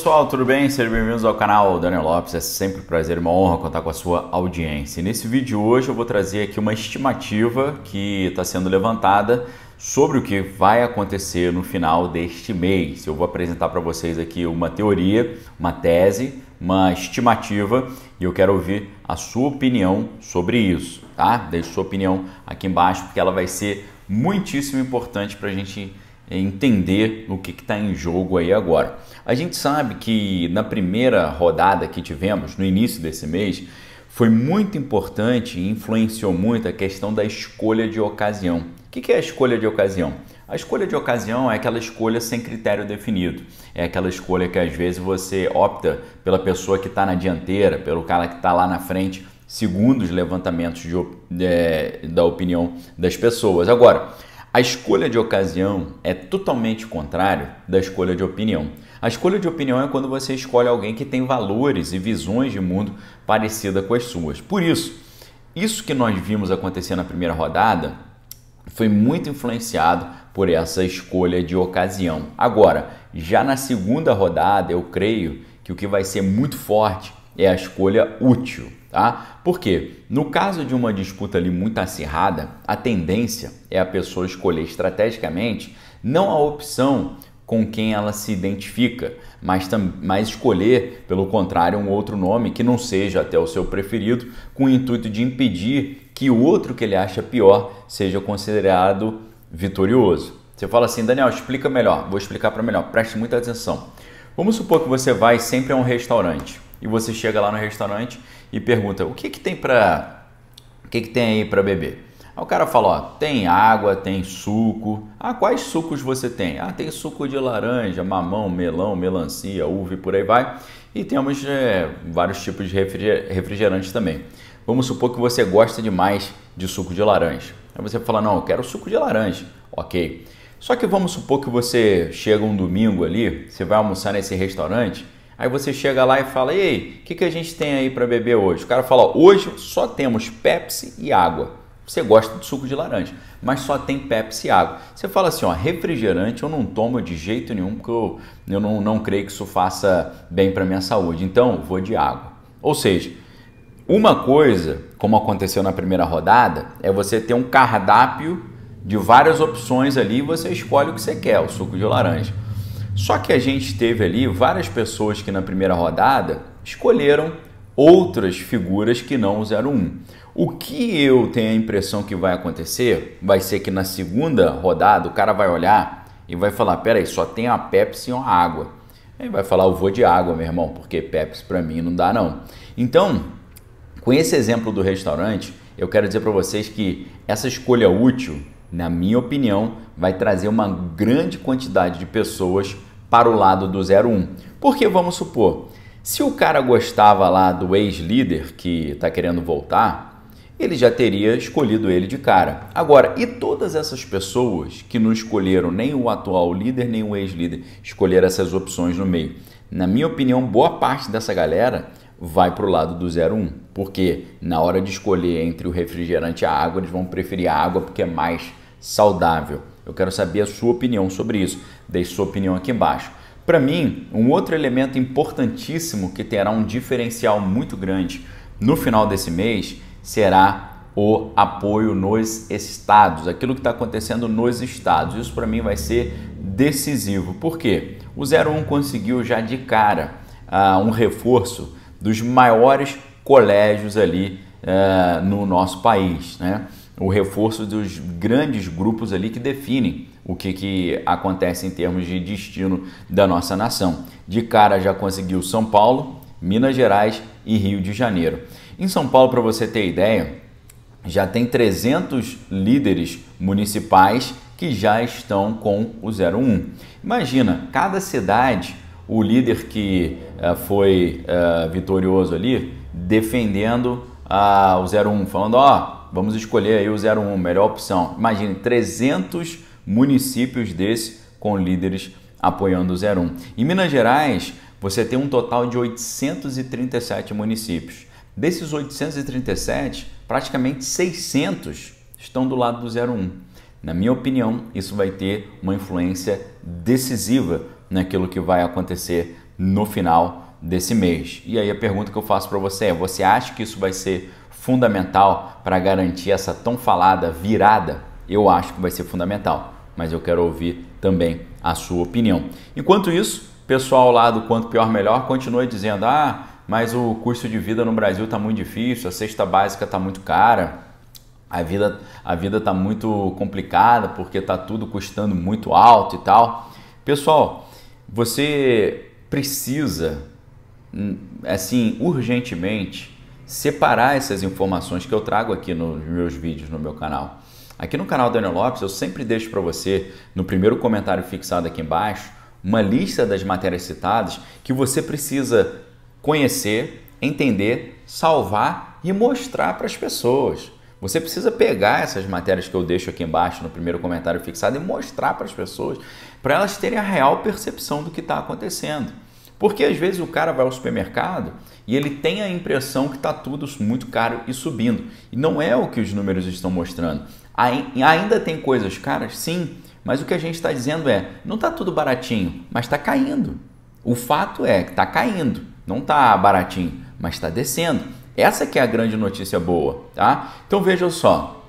pessoal, tudo bem? Sejam bem-vindos ao canal Daniel Lopes. É sempre um prazer e uma honra contar com a sua audiência. nesse vídeo de hoje eu vou trazer aqui uma estimativa que está sendo levantada sobre o que vai acontecer no final deste mês. Eu vou apresentar para vocês aqui uma teoria, uma tese, uma estimativa e eu quero ouvir a sua opinião sobre isso, tá? Deixe sua opinião aqui embaixo porque ela vai ser muitíssimo importante para a gente é entender o que está em jogo aí agora. A gente sabe que na primeira rodada que tivemos, no início desse mês, foi muito importante e influenciou muito a questão da escolha de ocasião. O que é a escolha de ocasião? A escolha de ocasião é aquela escolha sem critério definido. É aquela escolha que às vezes você opta pela pessoa que está na dianteira, pelo cara que está lá na frente, segundo os levantamentos de, é, da opinião das pessoas. Agora, a escolha de ocasião é totalmente contrário da escolha de opinião. A escolha de opinião é quando você escolhe alguém que tem valores e visões de mundo parecida com as suas. Por isso, isso que nós vimos acontecer na primeira rodada foi muito influenciado por essa escolha de ocasião. Agora, já na segunda rodada, eu creio que o que vai ser muito forte é a escolha útil, tá? Porque no caso de uma disputa ali muito acirrada, a tendência é a pessoa escolher estrategicamente não a opção com quem ela se identifica, mas, mas escolher, pelo contrário, um outro nome que não seja até o seu preferido, com o intuito de impedir que o outro que ele acha pior seja considerado vitorioso. Você fala assim, Daniel, explica melhor. Vou explicar para melhor. Preste muita atenção. Vamos supor que você vai sempre a um restaurante e você chega lá no restaurante e pergunta: "O que que tem para o que que tem aí para beber?" Aí o cara fala: "Ó, tem água, tem suco. Ah, quais sucos você tem? Ah, tem suco de laranja, mamão, melão, melancia, uva e por aí vai. E temos é, vários tipos de refrigerantes também. Vamos supor que você gosta demais de suco de laranja. Aí você fala: "Não, eu quero suco de laranja." OK. Só que vamos supor que você chega um domingo ali, você vai almoçar nesse restaurante Aí você chega lá e fala: Ei, o que, que a gente tem aí para beber hoje? O cara fala: Hoje só temos Pepsi e água. Você gosta de suco de laranja, mas só tem Pepsi e água. Você fala assim: ó, refrigerante eu não tomo de jeito nenhum, porque eu, eu não, não creio que isso faça bem para minha saúde. Então, vou de água. Ou seja, uma coisa, como aconteceu na primeira rodada, é você ter um cardápio de várias opções ali e você escolhe o que você quer, o suco de laranja. Só que a gente teve ali várias pessoas que na primeira rodada escolheram outras figuras que não o 01. O que eu tenho a impressão que vai acontecer vai ser que na segunda rodada o cara vai olhar e vai falar: peraí, só tem a Pepsi ou a água. Aí vai falar: eu vou de água, meu irmão, porque Pepsi para mim não dá não. Então, com esse exemplo do restaurante, eu quero dizer para vocês que essa escolha útil na minha opinião, vai trazer uma grande quantidade de pessoas para o lado do 01. Porque vamos supor, se o cara gostava lá do ex-líder que está querendo voltar, ele já teria escolhido ele de cara. Agora, e todas essas pessoas que não escolheram nem o atual líder, nem o ex-líder, escolheram essas opções no meio? Na minha opinião, boa parte dessa galera vai para o lado do 01, porque na hora de escolher entre o refrigerante e a água, eles vão preferir a água porque é mais saudável? Eu quero saber a sua opinião sobre isso. Deixe sua opinião aqui embaixo. Para mim, um outro elemento importantíssimo que terá um diferencial muito grande no final desse mês será o apoio nos estados, aquilo que está acontecendo nos estados. Isso para mim vai ser decisivo. Por quê? O 01 conseguiu já de cara uh, um reforço dos maiores colégios ali uh, no nosso país, né? o reforço dos grandes grupos ali que definem o que, que acontece em termos de destino da nossa nação. De cara já conseguiu São Paulo, Minas Gerais e Rio de Janeiro. Em São Paulo, para você ter ideia, já tem 300 líderes municipais que já estão com o 01. Imagina, cada cidade, o líder que uh, foi uh, vitorioso ali, defendendo uh, o 01, falando: ó, Vamos escolher aí o 01, melhor opção. Imagine 300 municípios desse com líderes apoiando o 01. Em Minas Gerais, você tem um total de 837 municípios. Desses 837, praticamente 600 estão do lado do 01. Na minha opinião, isso vai ter uma influência decisiva naquilo que vai acontecer no final desse mês. E aí a pergunta que eu faço para você é: você acha que isso vai ser fundamental para garantir essa tão falada virada? Eu acho que vai ser fundamental, mas eu quero ouvir também a sua opinião. Enquanto isso, pessoal lá do Quanto Pior Melhor continua dizendo: ah, mas o custo de vida no Brasil está muito difícil, a cesta básica está muito cara. A vida a vida está muito complicada porque está tudo custando muito alto e tal. Pessoal, você precisa hum, assim urgentemente separar essas informações que eu trago aqui nos meus vídeos no meu canal. Aqui no canal Daniel Lopes eu sempre deixo para você, no primeiro comentário fixado aqui embaixo, uma lista das matérias citadas que você precisa conhecer, entender, salvar e mostrar para as pessoas. Você precisa pegar essas matérias que eu deixo aqui embaixo no primeiro comentário fixado e mostrar para as pessoas, para elas terem a real percepção do que está acontecendo. Porque às vezes o cara vai ao supermercado e ele tem a impressão que está tudo muito caro e subindo. E não é o que os números estão mostrando. Ainda tem coisas caras? Sim, mas o que a gente está dizendo é: não está tudo baratinho, mas está caindo. O fato é que está caindo, não está baratinho, mas está descendo. Essa que é a grande notícia boa, tá? Então vejam só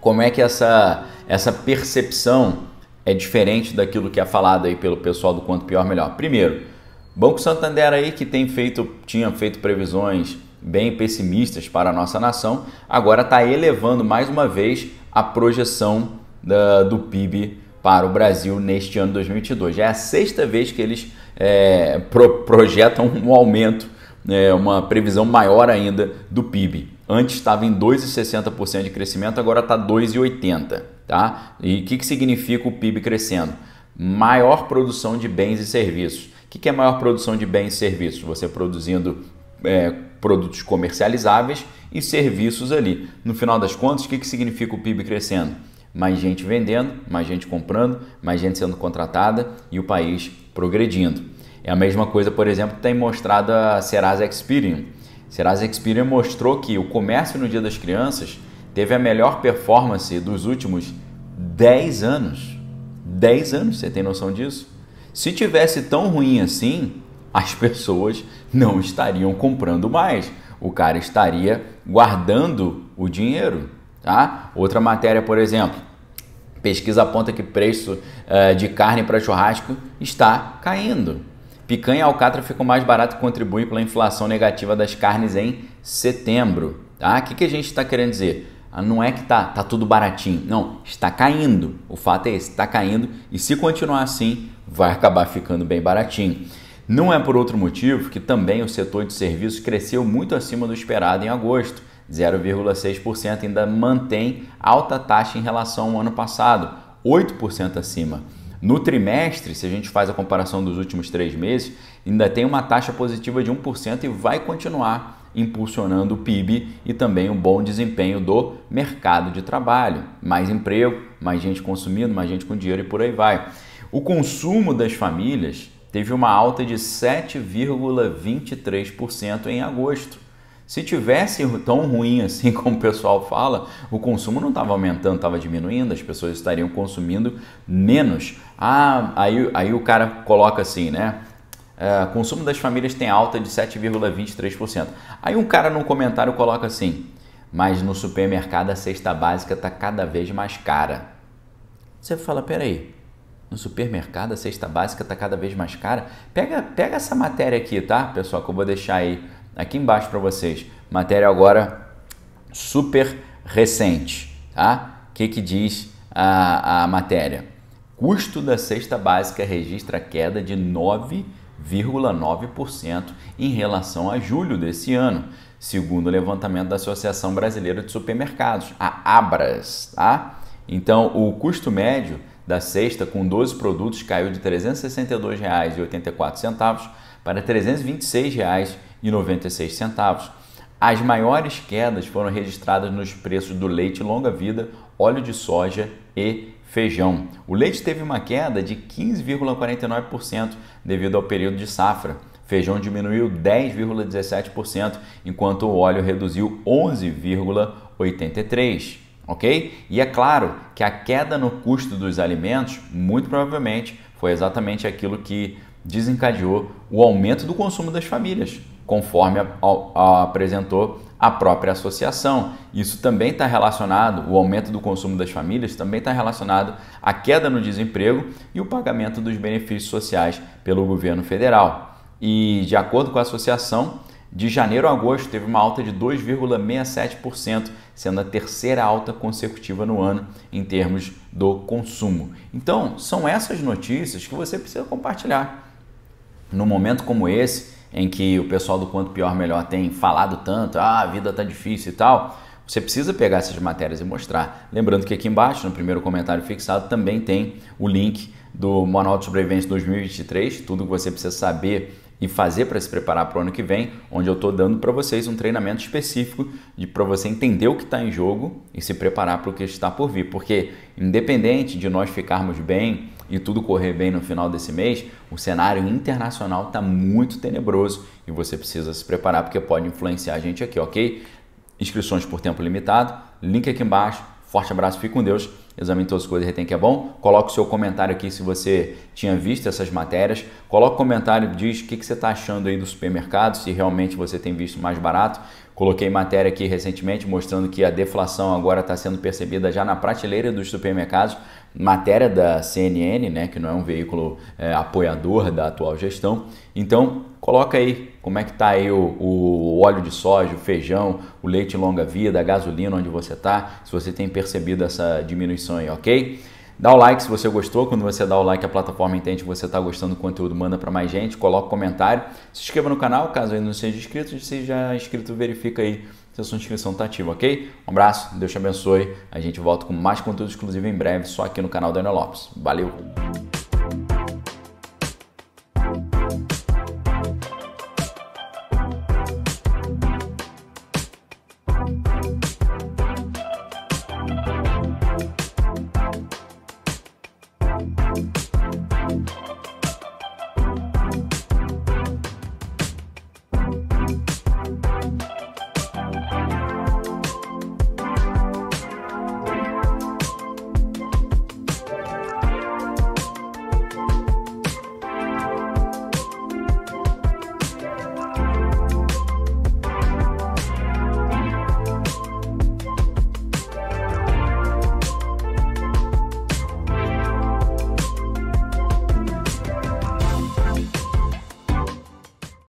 como é que essa, essa percepção é diferente daquilo que é falado aí pelo pessoal do quanto pior melhor. Primeiro, Banco Santander aí que tem feito, tinha feito previsões bem pessimistas para a nossa nação, agora está elevando mais uma vez a projeção da, do PIB para o Brasil neste ano 2022. Já é a sexta vez que eles é, pro, projetam um aumento, é, uma previsão maior ainda do PIB. Antes estava em 2,60% de crescimento, agora está 2,80%. Tá? E o que, que significa o PIB crescendo? Maior produção de bens e serviços o que é maior produção de bens e serviços? Você produzindo é, produtos comercializáveis e serviços ali. No final das contas, o que, que significa o PIB crescendo? Mais gente vendendo, mais gente comprando, mais gente sendo contratada e o país progredindo. É a mesma coisa, por exemplo, que tem mostrado a Serasa Experian. Serasa Experian mostrou que o comércio no Dia das Crianças teve a melhor performance dos últimos 10 anos. 10 anos, você tem noção disso? Se tivesse tão ruim assim, as pessoas não estariam comprando mais. O cara estaria guardando o dinheiro, tá? Outra matéria, por exemplo, pesquisa aponta que preço uh, de carne para churrasco está caindo. Picanha e alcatra ficam mais barato e contribuem pela inflação negativa das carnes em setembro, tá? O que, que a gente está querendo dizer? Ah, não é que tá, tá tudo baratinho. Não, está caindo. O fato é esse, está caindo e se continuar assim, vai acabar ficando bem baratinho. Não é por outro motivo que também o setor de serviços cresceu muito acima do esperado em agosto, 0,6%, ainda mantém alta taxa em relação ao ano passado, 8% acima. No trimestre, se a gente faz a comparação dos últimos três meses, ainda tem uma taxa positiva de 1% e vai continuar impulsionando o PIB e também um bom desempenho do mercado de trabalho. Mais emprego, mais gente consumindo, mais gente com dinheiro e por aí vai. O consumo das famílias teve uma alta de 7,23% em agosto. Se tivesse tão ruim assim como o pessoal fala, o consumo não estava aumentando, estava diminuindo, as pessoas estariam consumindo menos. Ah, aí, aí o cara coloca assim, né? É, consumo das famílias tem alta de 7,23%. Aí um cara no comentário coloca assim: mas no supermercado a cesta básica está cada vez mais cara. Você fala, peraí, no supermercado a cesta básica está cada vez mais cara? Pega, pega essa matéria aqui, tá, pessoal, que eu vou deixar aí aqui embaixo para vocês. Matéria agora super recente, tá? O que, que diz a, a matéria? Custo da cesta básica registra queda de 9 0,9% em relação a julho desse ano, segundo o levantamento da Associação Brasileira de Supermercados, a Abras. Tá? Então, o custo médio da cesta com 12 produtos caiu de R$ 362,84 para R$ 326,96. As maiores quedas foram registradas nos preços do leite longa-vida, óleo de soja e feijão. O leite teve uma queda de 15,49% devido ao período de safra. Feijão diminuiu 10,17%, enquanto o óleo reduziu 11,83%. Ok? E é claro que a queda no custo dos alimentos, muito provavelmente, foi exatamente aquilo que desencadeou o aumento do consumo das famílias, conforme a, a, a apresentou a própria associação. Isso também está relacionado, o aumento do consumo das famílias também está relacionado à queda no desemprego e o pagamento dos benefícios sociais pelo governo federal. E de acordo com a associação, de janeiro a agosto teve uma alta de 2,67%, sendo a terceira alta consecutiva no ano em termos do consumo. Então, são essas notícias que você precisa compartilhar. Num momento como esse, em que o pessoal do Quanto Pior Melhor tem falado tanto, ah, a vida tá difícil e tal, você precisa pegar essas matérias e mostrar. Lembrando que aqui embaixo, no primeiro comentário fixado, também tem o link do Manual de Sobrevivência 2023, tudo que você precisa saber e fazer para se preparar para o ano que vem, onde eu estou dando para vocês um treinamento específico para você entender o que está em jogo e se preparar para o que está por vir. Porque, independente de nós ficarmos bem e tudo correr bem no final desse mês, o cenário internacional está muito tenebroso e você precisa se preparar porque pode influenciar a gente aqui, ok? Inscrições por tempo limitado, link aqui embaixo. Forte abraço, fique com Deus. Examine todas as coisas, retém que é bom. Coloque o seu comentário aqui se você tinha visto essas matérias. Coloque o comentário, diz o que, que você está achando aí do supermercado, se realmente você tem visto mais barato. Coloquei matéria aqui recentemente mostrando que a deflação agora está sendo percebida já na prateleira dos supermercados matéria da CNN, né, que não é um veículo é, apoiador da atual gestão. Então, coloca aí como é que está aí o, o, óleo de soja, o feijão, o leite longa vida, a gasolina, onde você está, se você tem percebido essa diminuição aí, ok? Dá o like se você gostou. Quando você dá o like, a plataforma entende que você está gostando do conteúdo, manda para mais gente, coloca um comentário. Se inscreva no canal, caso ainda não seja inscrito. Se já é inscrito, verifica aí se a sua inscrição está ativa, ok? Um abraço, Deus te abençoe. A gente volta com mais conteúdo exclusivo em breve, só aqui no canal Daniel Lopes. Valeu!